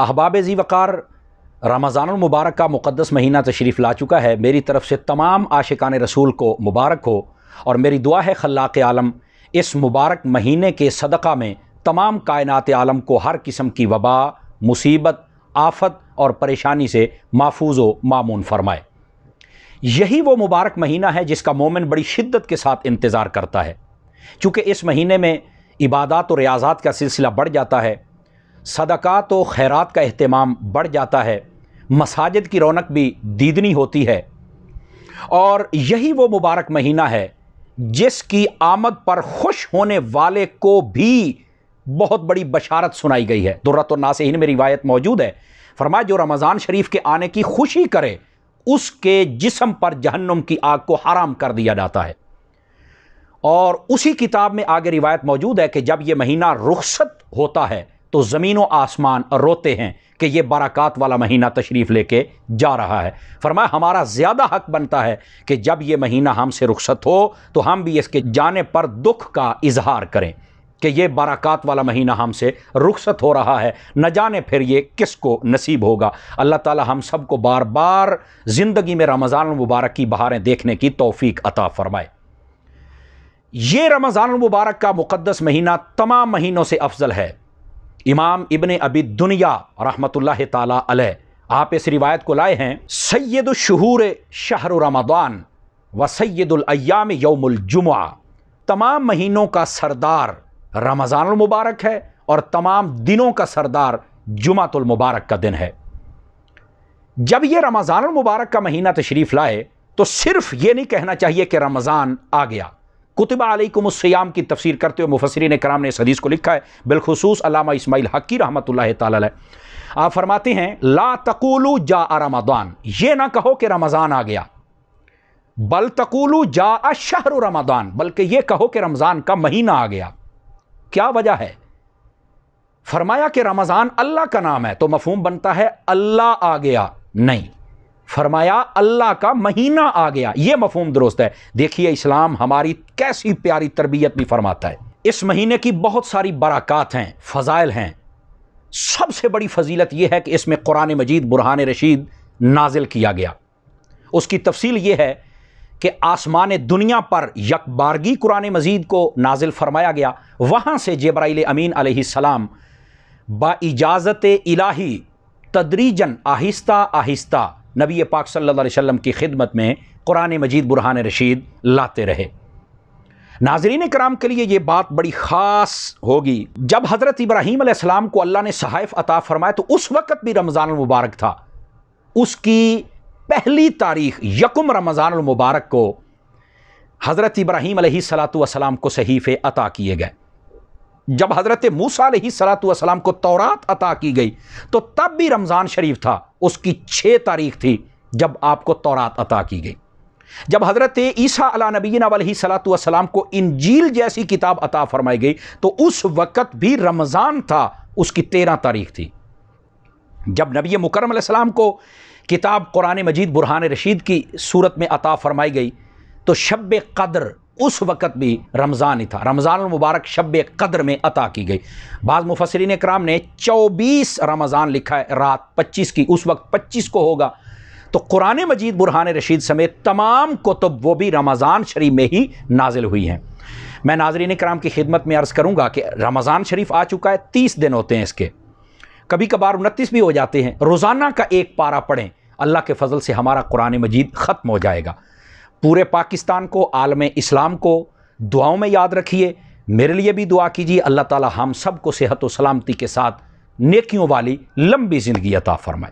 अहबाब जी वक़ार रमज़ानमबारक का मुक़दस महीना तशरीफ़ ला चुका है मेरी तरफ़ से तमाम आशिकान रसूल को मुबारक हो और मेरी दुआ है खल्लाक़ आलम इस मुबारक महीने के सदक़ा में तमाम कायनात आलम को हर किस्म की वबा मुसीबत आफत और परेशानी से महफूज व मामून फरमाए यही वो मुबारक महीना है जिसका मोमिन बड़ी शिद्दत के साथ इंतज़ार करता है चूँकि इस महीने में इबादत और रियाजात का सिलसिला बढ़ जाता है सदक़ा तो खैरत का अहतमाम बढ़ जाता है मसाजिद की रौनक भी दीदनी होती है और यही वो मुबारक महीना है जिसकी आमद पर खुश होने वाले को भी बहुत बड़ी बशारत सुनाई गई है दुर्रत नासहीन में रिवायत मौजूद है फरमाया जो रमज़ान शरीफ के आने की खुशी करे उसके जिसम पर जहन्नुम की आग को हराम कर दिया जाता है और उसी किताब में आगे रिवायत मौजूद है कि जब यह महीना रुखसत होता है तो ज़मीन व आसमान रोते हैं कि ये बाराकत वाला महीना तशरीफ़ लेके जा रहा है फरमाए हमारा ज़्यादा हक बनता है कि जब ये महीना हमसे रुखसत हो तो हम भी इसके जाने पर दुख का इजहार करें कि ये बारकत वाला महीना हमसे रुखसत हो रहा है न जाने फिर ये किसको नसीब होगा अल्लाह ताला हम सबको बार बार ज़िंदगी में रमज़ान मुबारक की बहारें देखने की तोफ़ी अता फ़रमाए ये रमज़ान मुबारक का मुक़दस महीना तमाम महीनों से अफजल है इमाम इबन अबी दुनिया रहमत ला आप इस रिवायत को लाए हैं सैदुलशहूर शहर रमदान व सैदुलयाम यौमुलजुमा तमाम महीनों का सरदार रमज़ानमबारक है और तमाम दिनों का सरदार जुमातुलमबारक का दिन है जब ये रमज़ानमबारक का महीना तशरीफ़ लाए तो सिर्फ ये नहीं कहना चाहिए कि रमज़ान आ गया कुतबा अलैकुम सयाम की तफसीर करते हुए मुफसरीन कराम ने इस हदीस को लिखा है बिलखसूस अलामा इस्माइल हकी रहमत ताल आप फरमाते हैं ला तकूलू जा रमदान ये ना कहो कि रमज़ान आ गया बल तकूलू जा शहर रमदान बल्कि ये कहो कि रमज़ान का महीना आ गया क्या वजह है फरमाया कि रमज़ान अल्लाह का नाम है तो मफहम बनता है अल्लाह आ गया नहीं फरमाया अल्लाह का महीना आ गया ये मफहम दुरुस्त है देखिए इस्लाम हमारी कैसी प्यारी तरबियत भी फरमाता है इस महीने की बहुत सारी बरक़ात हैं फ़जाइल हैं सबसे बड़ी फजीलत यह है कि इसमें कुरान मजीद बुरहान रशीद नाजिल किया गया उसकी तफसील ये है कि आसमान दुनिया पर यकबारगी कुरान मजीद को नाजिल फरमाया गया वहाँ से जेबराइल अमीन सलाम बाइजाज़त इलाही तदरीजन आहिस्ता आहिस्ता नबी पाक सल्लल्लाहु अलैहि वसल्लम की खिदमत में कुरान मजीद बुरहान रशीद लाते रहे नाजरीन कराम के लिए ये बात बड़ी ख़ास होगी जब हज़रत इब्राहीम को अल्लाह ने सहाइफ अता फरमाया तो उस वक़्त भी रमज़ान मुबारक था उसकी पहली तारीख यकुम रमज़ान मुबारक को हज़रत इब्राहीम सलात वसलाम को सहीफ़े अता किए गए जब हज़रत मूसा सलातम को तौरात अता की गई तो तब भी रमज़ान शरीफ था उसकी छः तारीख थी जब आपको तौरात अता की गई जब हज़रत ईसा अला नबीना सलात सलातम को इंजील जैसी किताब अता फरमाई गई तो उस वक़्त भी रमज़ान था उसकी तेरह तारीख थी जब नबी मुकरम सलाम को किताब कुरान मजीद बुरहान रशीद की सूरत में अता फरमाई गई तो शब कदर उस वक़्त भी रमज़ान ही था रमज़ान मुबारक शब कदर में अता की गई बाद मुफसरीन कराम ने चौबीस रमज़ान लिखा है रात पच्चीस की उस वक्त पच्चीस को होगा तो कुरान मजीद बुरहान रशीद समेत तमाम कुतुब वो भी रमज़ान शरीफ में ही नाजिल हुई हैं मैं नाजरीन कराम की खिदमत में अर्ज़ करूँगा कि रमज़ान शरीफ आ चुका है तीस दिन होते हैं इसके कभी कभार उनतीस भी हो जाते हैं रोज़ाना का एक पारा पढ़ें अल्लाह के फजल से हमारा कुरान मजीद ख़त्म हो जाएगा पूरे पाकिस्तान को आलम इस्लाम को दुआओं में याद रखिए मेरे लिए भी दुआ कीजिए अल्लाह ताला हम सब को सेहत व सलामती के साथ नेकियों वाली लंबी ज़िंदगी अता फरमाए